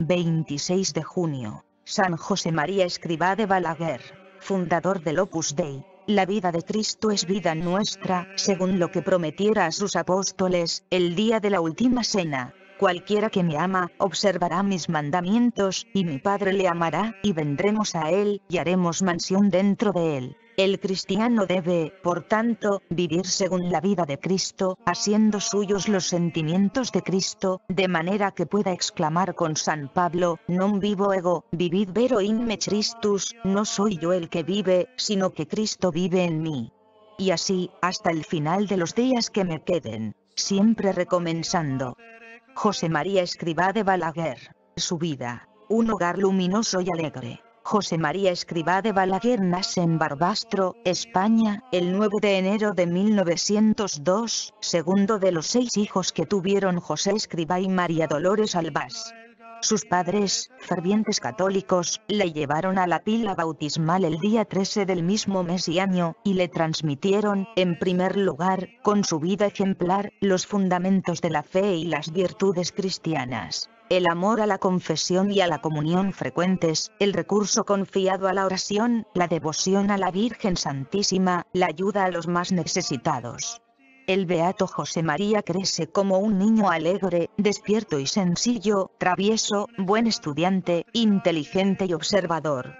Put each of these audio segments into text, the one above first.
26 de junio, San José María Escribá de Balaguer, fundador del Opus Dei. La vida de Cristo es vida nuestra, según lo que prometiera a sus apóstoles, el día de la última cena. Cualquiera que me ama, observará mis mandamientos, y mi Padre le amará, y vendremos a él, y haremos mansión dentro de él. El cristiano debe, por tanto, vivir según la vida de Cristo, haciendo suyos los sentimientos de Cristo, de manera que pueda exclamar con San Pablo, non vivo ego, vivid vero in me Christus, no soy yo el que vive, sino que Cristo vive en mí. Y así, hasta el final de los días que me queden, siempre recomenzando. José María Escribá de Balaguer. Su vida, un hogar luminoso y alegre. José María Escribá de Balaguer nace en Barbastro, España, el 9 de enero de 1902, segundo de los seis hijos que tuvieron José Escribá y María Dolores Albás. Sus padres, fervientes católicos, le llevaron a la pila bautismal el día 13 del mismo mes y año, y le transmitieron, en primer lugar, con su vida ejemplar, los fundamentos de la fe y las virtudes cristianas el amor a la confesión y a la comunión frecuentes, el recurso confiado a la oración, la devoción a la Virgen Santísima, la ayuda a los más necesitados. El beato José María crece como un niño alegre, despierto y sencillo, travieso, buen estudiante, inteligente y observador.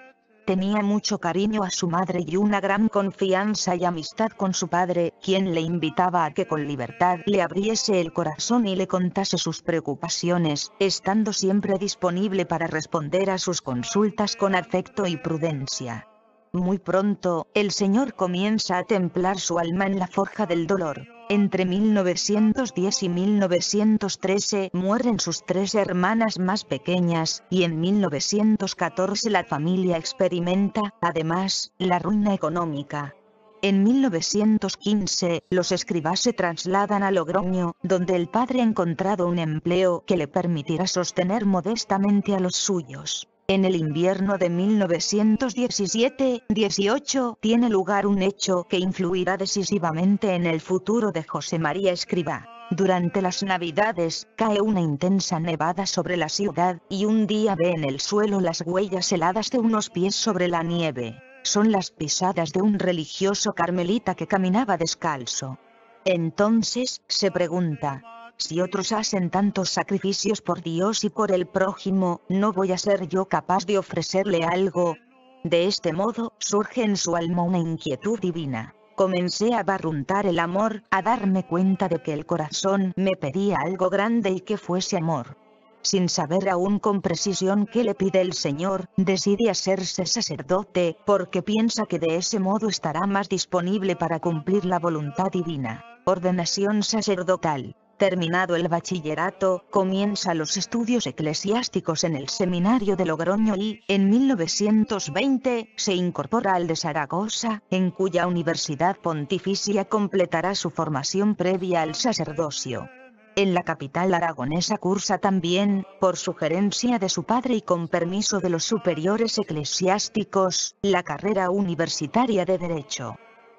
Tenía mucho cariño a su madre y una gran confianza y amistad con su padre, quien le invitaba a que con libertad le abriese el corazón y le contase sus preocupaciones, estando siempre disponible para responder a sus consultas con afecto y prudencia. Muy pronto, el Señor comienza a templar su alma en la forja del dolor, entre 1910 y 1913 mueren sus tres hermanas más pequeñas, y en 1914 la familia experimenta, además, la ruina económica. En 1915, los escribas se trasladan a Logroño, donde el padre ha encontrado un empleo que le permitirá sostener modestamente a los suyos. En el invierno de 1917-18 tiene lugar un hecho que influirá decisivamente en el futuro de José María Escriba. Durante las navidades, cae una intensa nevada sobre la ciudad, y un día ve en el suelo las huellas heladas de unos pies sobre la nieve. Son las pisadas de un religioso carmelita que caminaba descalzo. Entonces, se pregunta, si otros hacen tantos sacrificios por Dios y por el prójimo, ¿no voy a ser yo capaz de ofrecerle algo? De este modo, surge en su alma una inquietud divina. Comencé a barruntar el amor, a darme cuenta de que el corazón me pedía algo grande y que fuese amor. Sin saber aún con precisión qué le pide el Señor, decide hacerse sacerdote, porque piensa que de ese modo estará más disponible para cumplir la voluntad divina. Ordenación sacerdotal. Terminado el bachillerato, comienza los estudios eclesiásticos en el Seminario de Logroño y, en 1920, se incorpora al de Zaragoza, en cuya Universidad Pontificia completará su formación previa al sacerdocio. En la capital aragonesa cursa también, por sugerencia de su padre y con permiso de los superiores eclesiásticos, la carrera universitaria de Derecho.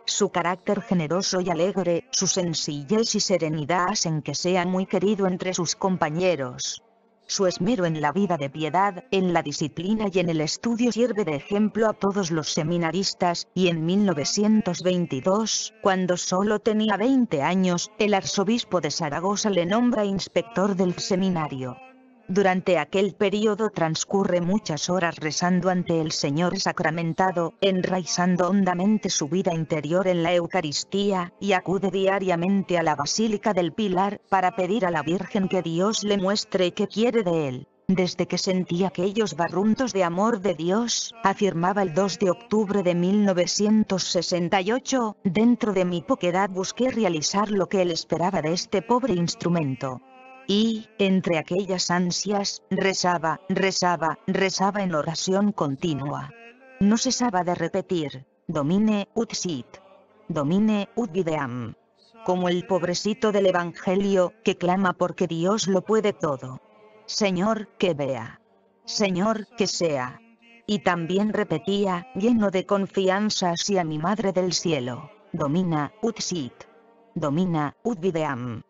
Su carácter generoso y alegre, su sencillez y serenidad hacen que sea muy querido entre sus compañeros. Su esmero en la vida de piedad, en la disciplina y en el estudio sirve de ejemplo a todos los seminaristas, y en 1922, cuando solo tenía 20 años, el arzobispo de Zaragoza le nombra inspector del seminario. Durante aquel periodo transcurre muchas horas rezando ante el Señor sacramentado, enraizando hondamente su vida interior en la Eucaristía, y acude diariamente a la Basílica del Pilar, para pedir a la Virgen que Dios le muestre qué quiere de él. Desde que sentí aquellos barruntos de amor de Dios, afirmaba el 2 de octubre de 1968, dentro de mi poquedad busqué realizar lo que él esperaba de este pobre instrumento y, entre aquellas ansias, rezaba, rezaba, rezaba en oración continua. No cesaba de repetir, domine ut sit, domine ut videam. Como el pobrecito del Evangelio, que clama porque Dios lo puede todo. Señor, que vea. Señor, que sea. Y también repetía, lleno de confianza hacia mi Madre del Cielo, domina ut sit, domina ut videam.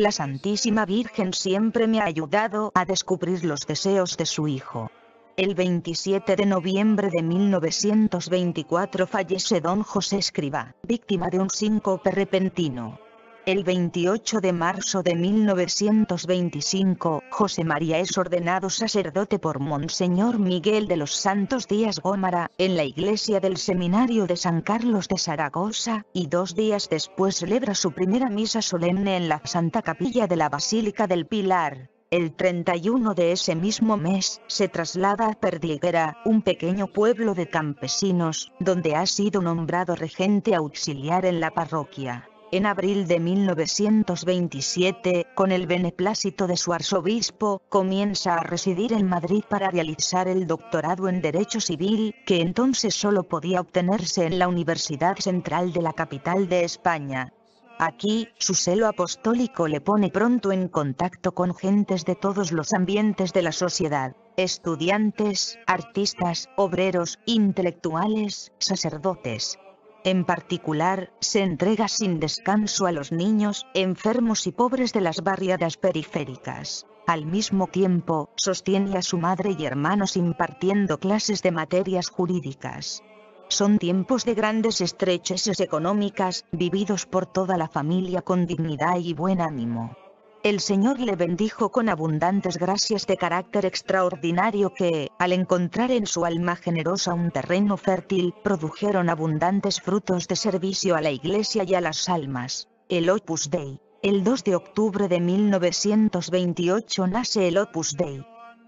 La Santísima Virgen siempre me ha ayudado a descubrir los deseos de su hijo. El 27 de noviembre de 1924 fallece don José Escriba, víctima de un síncope repentino. El 28 de marzo de 1925, José María es ordenado sacerdote por Monseñor Miguel de los Santos Díaz Gómara, en la iglesia del Seminario de San Carlos de Zaragoza, y dos días después celebra su primera misa solemne en la Santa Capilla de la Basílica del Pilar. El 31 de ese mismo mes, se traslada a Perdiguera, un pequeño pueblo de campesinos, donde ha sido nombrado regente auxiliar en la parroquia. En abril de 1927, con el beneplácito de su arzobispo, comienza a residir en Madrid para realizar el doctorado en Derecho Civil, que entonces solo podía obtenerse en la Universidad Central de la capital de España. Aquí, su celo apostólico le pone pronto en contacto con gentes de todos los ambientes de la sociedad, estudiantes, artistas, obreros, intelectuales, sacerdotes, en particular, se entrega sin descanso a los niños, enfermos y pobres de las barriadas periféricas. Al mismo tiempo, sostiene a su madre y hermanos impartiendo clases de materias jurídicas. Son tiempos de grandes estrecheces económicas, vividos por toda la familia con dignidad y buen ánimo. El Señor le bendijo con abundantes gracias de carácter extraordinario que, al encontrar en su alma generosa un terreno fértil, produjeron abundantes frutos de servicio a la Iglesia y a las almas. El Opus Dei. El 2 de octubre de 1928 nace el Opus Dei.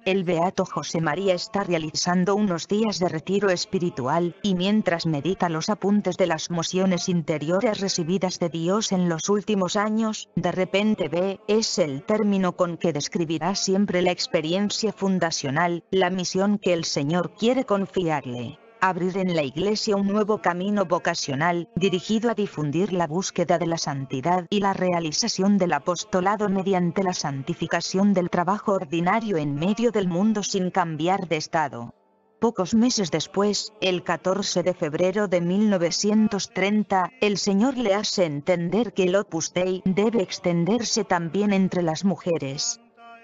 El Beato José María está realizando unos días de retiro espiritual, y mientras medita los apuntes de las mociones interiores recibidas de Dios en los últimos años, de repente ve, es el término con que describirá siempre la experiencia fundacional, la misión que el Señor quiere confiarle abrir en la Iglesia un nuevo camino vocacional, dirigido a difundir la búsqueda de la santidad y la realización del apostolado mediante la santificación del trabajo ordinario en medio del mundo sin cambiar de estado. Pocos meses después, el 14 de febrero de 1930, el Señor le hace entender que el Opus Dei debe extenderse también entre las mujeres.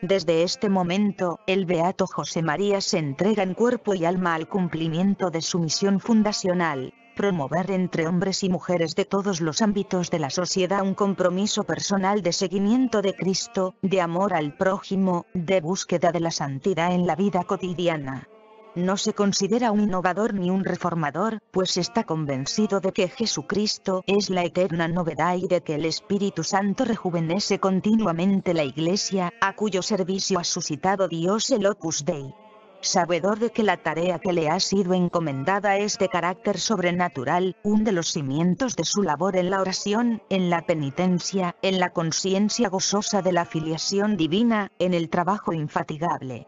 Desde este momento, el Beato José María se entrega en cuerpo y alma al cumplimiento de su misión fundacional, promover entre hombres y mujeres de todos los ámbitos de la sociedad un compromiso personal de seguimiento de Cristo, de amor al prójimo, de búsqueda de la santidad en la vida cotidiana no se considera un innovador ni un reformador, pues está convencido de que Jesucristo es la eterna novedad y de que el Espíritu Santo rejuvenece continuamente la Iglesia, a cuyo servicio ha suscitado Dios el Opus Dei sabedor de que la tarea que le ha sido encomendada es de carácter sobrenatural, un de los cimientos de su labor en la oración, en la penitencia, en la conciencia gozosa de la filiación divina, en el trabajo infatigable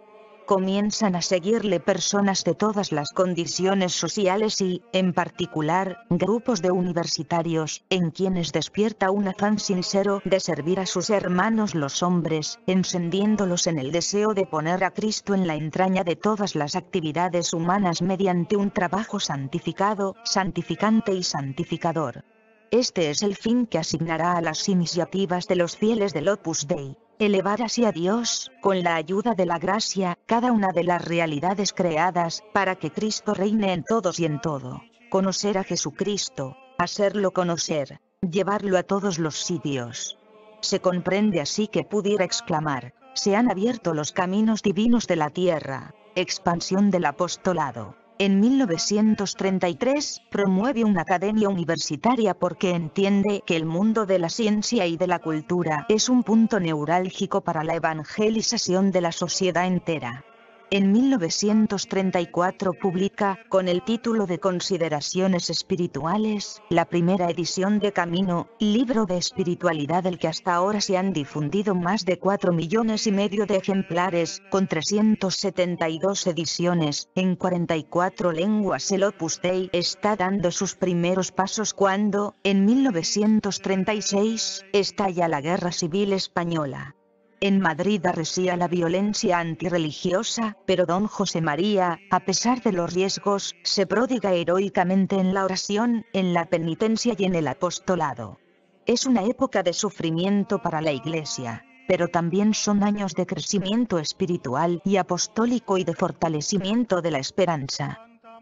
comienzan a seguirle personas de todas las condiciones sociales y, en particular, grupos de universitarios, en quienes despierta un afán sincero de servir a sus hermanos los hombres, encendiéndolos en el deseo de poner a Cristo en la entraña de todas las actividades humanas mediante un trabajo santificado, santificante y santificador. Este es el fin que asignará a las iniciativas de los fieles del Opus Dei elevar así a Dios, con la ayuda de la gracia, cada una de las realidades creadas, para que Cristo reine en todos y en todo. Conocer a Jesucristo, hacerlo conocer, llevarlo a todos los sitios. Se comprende así que pudiera exclamar, se han abierto los caminos divinos de la tierra, expansión del apostolado. En 1933, promueve una academia universitaria porque entiende que el mundo de la ciencia y de la cultura es un punto neurálgico para la evangelización de la sociedad entera. En 1934 publica, con el título de Consideraciones Espirituales, la primera edición de Camino, libro de espiritualidad del que hasta ahora se han difundido más de 4 millones y medio de ejemplares, con 372 ediciones, en 44 lenguas. El Opus Dei está dando sus primeros pasos cuando, en 1936, estalla la Guerra Civil Española. En Madrid arresía la violencia antirreligiosa, pero don José María, a pesar de los riesgos, se prodiga heroicamente en la oración, en la penitencia y en el apostolado. Es una época de sufrimiento para la Iglesia, pero también son años de crecimiento espiritual y apostólico y de fortalecimiento de la esperanza.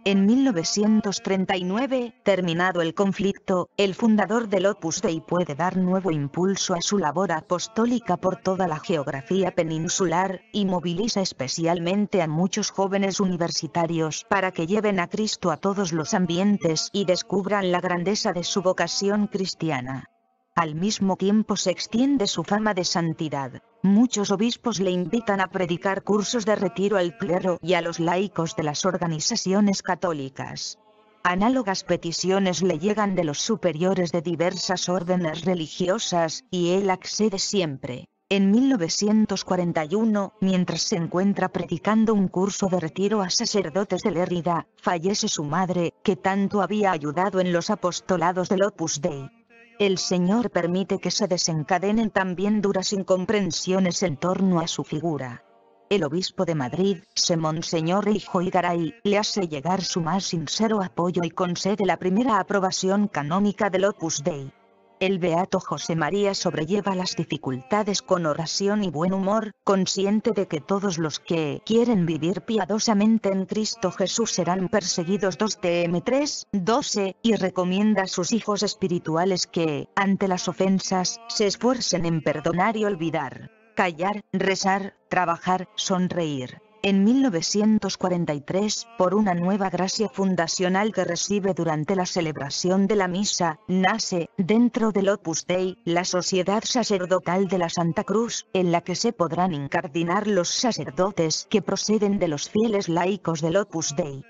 En 1939, terminado el conflicto, el fundador del Opus Dei puede dar nuevo impulso a su labor apostólica por toda la geografía peninsular, y moviliza especialmente a muchos jóvenes universitarios para que lleven a Cristo a todos los ambientes y descubran la grandeza de su vocación cristiana. Al mismo tiempo se extiende su fama de santidad. Muchos obispos le invitan a predicar cursos de retiro al clero y a los laicos de las organizaciones católicas. Análogas peticiones le llegan de los superiores de diversas órdenes religiosas, y él accede siempre. En 1941, mientras se encuentra predicando un curso de retiro a sacerdotes de Lérida, fallece su madre, que tanto había ayudado en los apostolados del Opus Dei. El Señor permite que se desencadenen también duras incomprensiones en torno a su figura. El obispo de Madrid, se Monseñor Hijo Igaray, le hace llegar su más sincero apoyo y concede la primera aprobación canónica del Opus Dei. El beato José María sobrelleva las dificultades con oración y buen humor, consciente de que todos los que quieren vivir piadosamente en Cristo Jesús serán perseguidos 2 TM 3, 12, y recomienda a sus hijos espirituales que, ante las ofensas, se esfuercen en perdonar y olvidar, callar, rezar, trabajar, sonreír, en 1943, por una nueva gracia fundacional que recibe durante la celebración de la misa, nace, dentro del Opus Dei, la Sociedad Sacerdotal de la Santa Cruz, en la que se podrán incardinar los sacerdotes que proceden de los fieles laicos del Opus Dei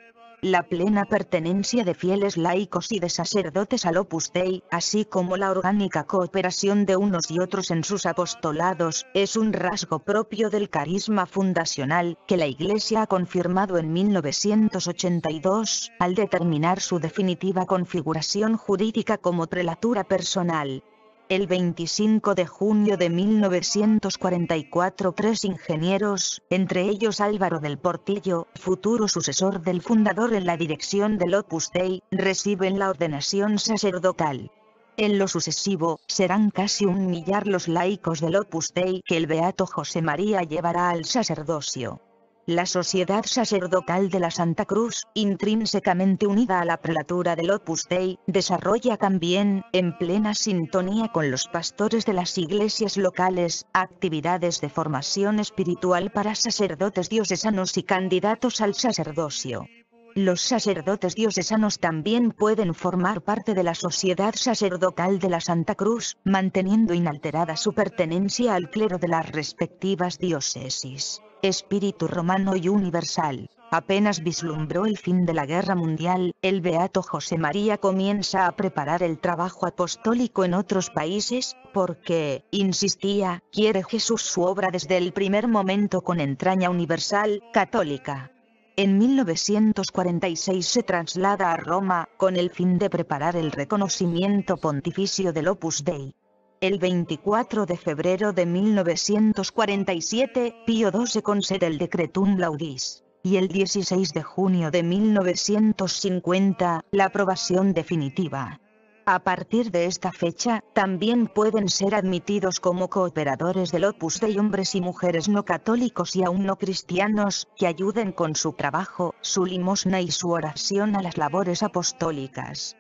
la plena pertenencia de fieles laicos y de sacerdotes al Opus Dei, así como la orgánica cooperación de unos y otros en sus apostolados, es un rasgo propio del carisma fundacional que la Iglesia ha confirmado en 1982, al determinar su definitiva configuración jurídica como prelatura personal. El 25 de junio de 1944 tres ingenieros, entre ellos Álvaro del Portillo, futuro sucesor del fundador en la dirección del Opus Dei, reciben la ordenación sacerdotal. En lo sucesivo, serán casi un millar los laicos del Opus Dei que el Beato José María llevará al sacerdocio. La sociedad sacerdotal de la Santa Cruz, intrínsecamente unida a la prelatura del Opus Dei, desarrolla también, en plena sintonía con los pastores de las iglesias locales, actividades de formación espiritual para sacerdotes diocesanos y candidatos al sacerdocio. Los sacerdotes diocesanos también pueden formar parte de la sociedad sacerdotal de la Santa Cruz, manteniendo inalterada su pertenencia al clero de las respectivas diócesis espíritu romano y universal. Apenas vislumbró el fin de la guerra mundial, el beato José María comienza a preparar el trabajo apostólico en otros países, porque, insistía, quiere Jesús su obra desde el primer momento con entraña universal, católica. En 1946 se traslada a Roma, con el fin de preparar el reconocimiento pontificio del Opus Dei. El 24 de febrero de 1947, Pío XII concede el decretum laudis. Y el 16 de junio de 1950, la aprobación definitiva. A partir de esta fecha, también pueden ser admitidos como cooperadores del Opus Dei hombres y mujeres no católicos y aún no cristianos, que ayuden con su trabajo, su limosna y su oración a las labores apostólicas.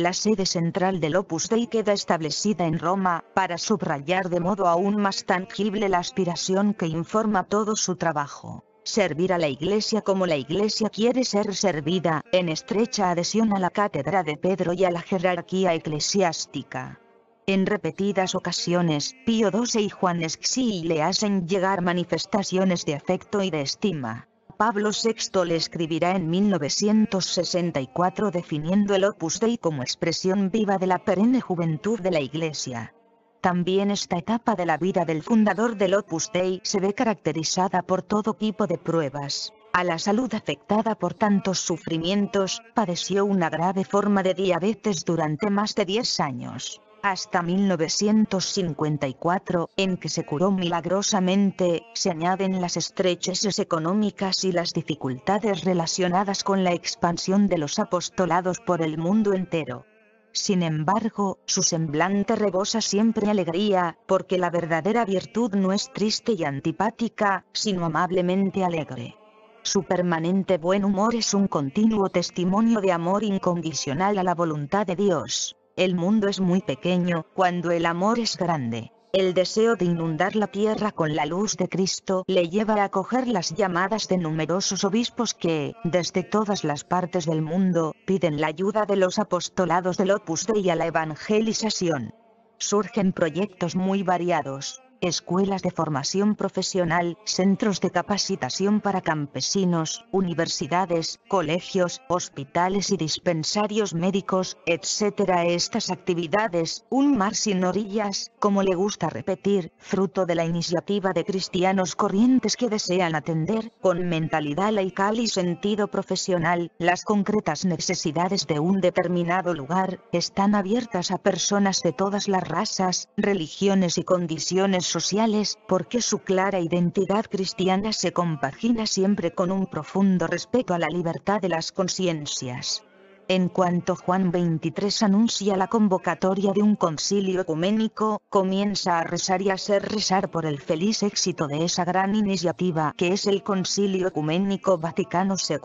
La sede central del Opus Dei queda establecida en Roma, para subrayar de modo aún más tangible la aspiración que informa todo su trabajo servir a la Iglesia como la Iglesia quiere ser servida, en estrecha adhesión a la cátedra de Pedro y a la jerarquía eclesiástica. En repetidas ocasiones, Pío XII y Juan xii le hacen llegar manifestaciones de afecto y de estima. Pablo VI le escribirá en 1964 definiendo el Opus Dei como expresión viva de la perenne juventud de la Iglesia. También esta etapa de la vida del fundador del Opus Dei se ve caracterizada por todo tipo de pruebas. A la salud afectada por tantos sufrimientos, padeció una grave forma de diabetes durante más de 10 años hasta 1954, en que se curó milagrosamente, se añaden las estrecheces económicas y las dificultades relacionadas con la expansión de los apostolados por el mundo entero. Sin embargo, su semblante rebosa siempre alegría, porque la verdadera virtud no es triste y antipática, sino amablemente alegre. Su permanente buen humor es un continuo testimonio de amor incondicional a la voluntad de Dios. El mundo es muy pequeño cuando el amor es grande. El deseo de inundar la tierra con la luz de Cristo le lleva a acoger las llamadas de numerosos obispos que, desde todas las partes del mundo, piden la ayuda de los apostolados del Opus Dei a la evangelización. Surgen proyectos muy variados, escuelas de formación profesional, centros de capacitación para campesinos, universidades, colegios, hospitales y dispensarios médicos, etc. Estas actividades, un mar sin orillas, como le gusta repetir, fruto de la iniciativa de cristianos corrientes que desean atender, con mentalidad laical y sentido profesional, las concretas necesidades de un determinado lugar, están abiertas a personas de todas las razas, religiones y condiciones sociales, porque su clara identidad cristiana se compagina siempre con un profundo respeto a la libertad de las conciencias. En cuanto Juan 23 anuncia la convocatoria de un concilio ecuménico, comienza a rezar y a hacer rezar por el feliz éxito de esa gran iniciativa que es el concilio ecuménico Vaticano II,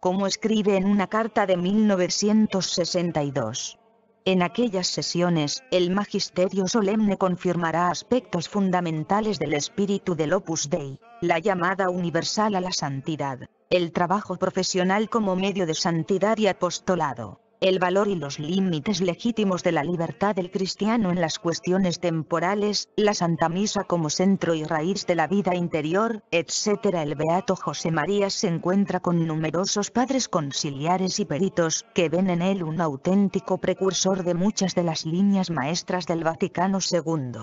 como escribe en una carta de 1962. En aquellas sesiones, el magisterio solemne confirmará aspectos fundamentales del espíritu del Opus Dei, la llamada universal a la santidad, el trabajo profesional como medio de santidad y apostolado, el valor y los límites legítimos de la libertad del cristiano en las cuestiones temporales, la Santa Misa como centro y raíz de la vida interior, etc. El Beato José María se encuentra con numerosos padres conciliares y peritos, que ven en él un auténtico precursor de muchas de las líneas maestras del Vaticano II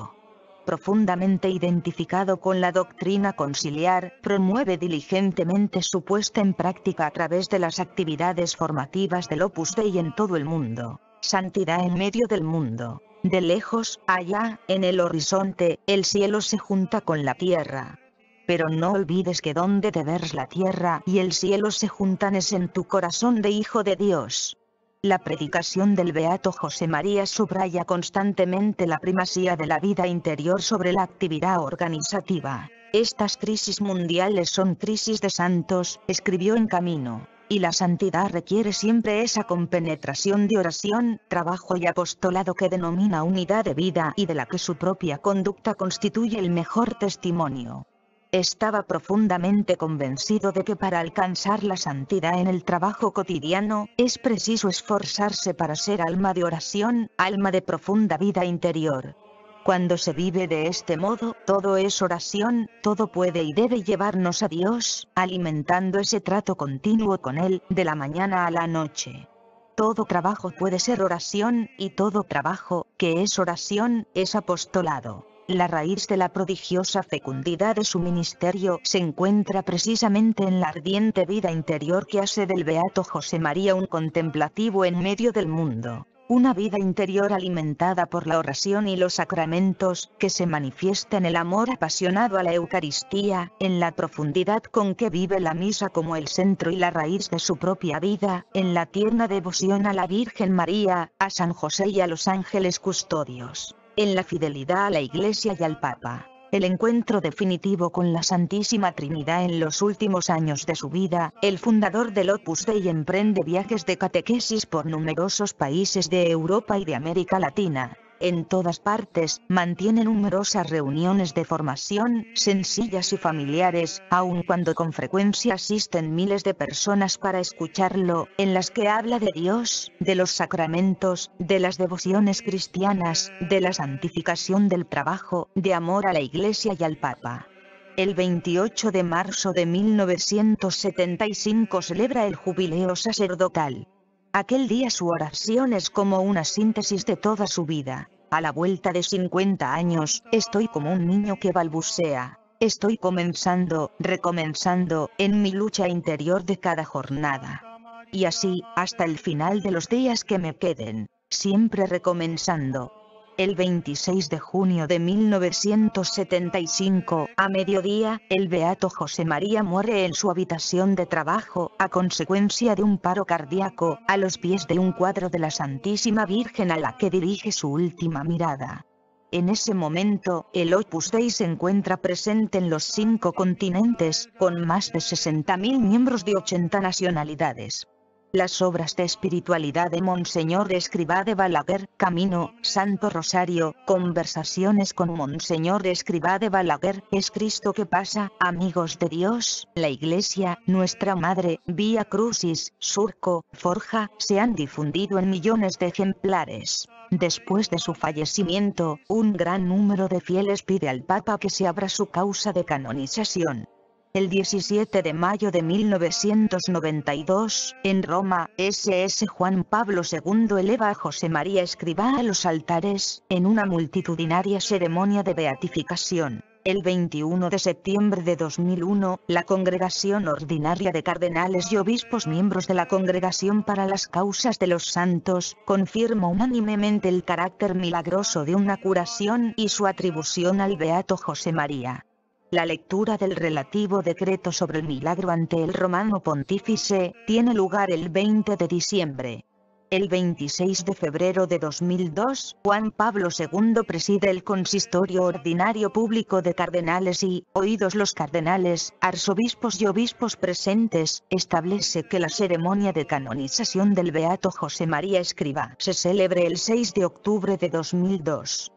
profundamente identificado con la doctrina conciliar, promueve diligentemente su puesta en práctica a través de las actividades formativas del Opus Dei en todo el mundo. Santidad en medio del mundo. De lejos, allá, en el horizonte, el cielo se junta con la tierra. Pero no olvides que donde te la tierra y el cielo se juntan es en tu corazón de hijo de Dios. La predicación del Beato José María subraya constantemente la primacía de la vida interior sobre la actividad organizativa. Estas crisis mundiales son crisis de santos, escribió en Camino, y la santidad requiere siempre esa compenetración de oración, trabajo y apostolado que denomina unidad de vida y de la que su propia conducta constituye el mejor testimonio estaba profundamente convencido de que para alcanzar la santidad en el trabajo cotidiano, es preciso esforzarse para ser alma de oración, alma de profunda vida interior. Cuando se vive de este modo, todo es oración, todo puede y debe llevarnos a Dios, alimentando ese trato continuo con Él, de la mañana a la noche. Todo trabajo puede ser oración, y todo trabajo, que es oración, es apostolado. La raíz de la prodigiosa fecundidad de su ministerio se encuentra precisamente en la ardiente vida interior que hace del Beato José María un contemplativo en medio del mundo. Una vida interior alimentada por la oración y los sacramentos, que se manifiesta en el amor apasionado a la Eucaristía, en la profundidad con que vive la misa como el centro y la raíz de su propia vida, en la tierna devoción a la Virgen María, a San José y a los ángeles custodios en la fidelidad a la Iglesia y al Papa. El encuentro definitivo con la Santísima Trinidad en los últimos años de su vida, el fundador del Opus Dei emprende viajes de catequesis por numerosos países de Europa y de América Latina, en todas partes, mantiene numerosas reuniones de formación, sencillas y familiares, aun cuando con frecuencia asisten miles de personas para escucharlo, en las que habla de Dios, de los sacramentos, de las devociones cristianas, de la santificación del trabajo, de amor a la Iglesia y al Papa. El 28 de marzo de 1975 celebra el jubileo sacerdotal. Aquel día su oración es como una síntesis de toda su vida. A la vuelta de 50 años, estoy como un niño que balbucea. Estoy comenzando, recomenzando, en mi lucha interior de cada jornada. Y así, hasta el final de los días que me queden. Siempre recomenzando, el 26 de junio de 1975, a mediodía, el beato José María muere en su habitación de trabajo, a consecuencia de un paro cardíaco, a los pies de un cuadro de la Santísima Virgen a la que dirige su última mirada. En ese momento, el Opus Dei se encuentra presente en los cinco continentes, con más de 60.000 miembros de 80 nacionalidades. Las obras de espiritualidad de Monseñor Escribá de Balaguer, Camino, Santo Rosario, Conversaciones con Monseñor Escribá de Balaguer, Es Cristo que pasa, Amigos de Dios, La Iglesia, Nuestra Madre, Vía Crucis, Surco, Forja, se han difundido en millones de ejemplares. Después de su fallecimiento, un gran número de fieles pide al Papa que se abra su causa de canonización. El 17 de mayo de 1992, en Roma, SS Juan Pablo II eleva a José María Escriba a los altares, en una multitudinaria ceremonia de beatificación. El 21 de septiembre de 2001, la Congregación Ordinaria de Cardenales y Obispos miembros de la Congregación para las Causas de los Santos, confirma unánimemente el carácter milagroso de una curación y su atribución al Beato José María. La lectura del relativo decreto sobre el milagro ante el romano pontífice, tiene lugar el 20 de diciembre. El 26 de febrero de 2002, Juan Pablo II preside el consistorio ordinario público de cardenales y, oídos los cardenales, arzobispos y obispos presentes, establece que la ceremonia de canonización del Beato José María Escriba se celebre el 6 de octubre de 2002.